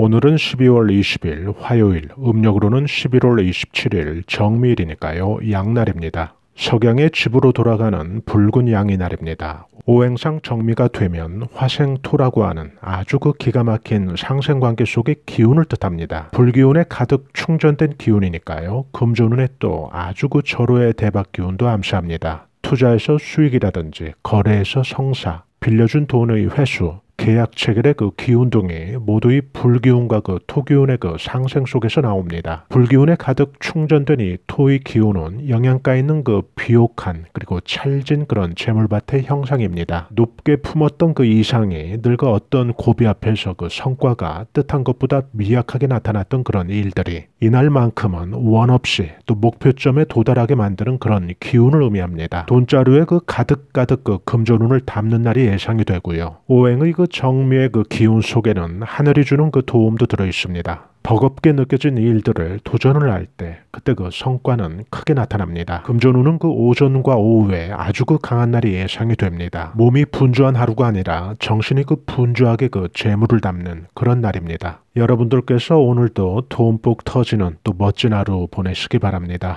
오늘은 12월 20일 화요일, 음력으로는 11월 27일 정미일이니까요. 양날입니다. 석양의 집으로 돌아가는 붉은 양이 날입니다. 오행상 정미가 되면 화생토라고 하는 아주 그 기가 막힌 상생관계 속의 기운을 뜻합니다. 불기운에 가득 충전된 기운이니까요. 금조운에 또 아주 그 절호의 대박 기운도 암시합니다. 투자에서 수익이라든지 거래에서 성사, 빌려준 돈의 회수, 계약 체결의 그 기운 등이 모두의 불기운과 그 토기운의 그 상생 속에서 나옵니다. 불기운에 가득 충전된 이 토의 기운은 영양가 있는 그 비옥한 그리고 찰진 그런 재물밭의 형상입니다. 높게 품었던 그 이상이 늙어 어떤 고비 앞에서 그 성과가 뜻한 것보다 미약하게 나타났던 그런 일들이 이날만큼은 원 없이 또 목표점에 도달하게 만드는 그런 기운을 의미합니다. 돈자루에 그 가득가득 그 금전운을 담는 날이 예상이 되고요. 오행의 그 정미의 그 기운 속에는 하늘이 주는 그 도움도 들어 있습니다. 버겁게 느껴진 일들을 도전을 할 때 그때 그 성과는 크게 나타납니다. 금전운은 그 오전과 오후에 아주 그 강한 날이 예상이 됩니다. 몸이 분주한 하루가 아니라 정신이 그 분주하게 그 재물을 담는 그런 날입니다. 여러분들께서 오늘도 도움복 터지는 또 멋진 하루 보내시기 바랍니다.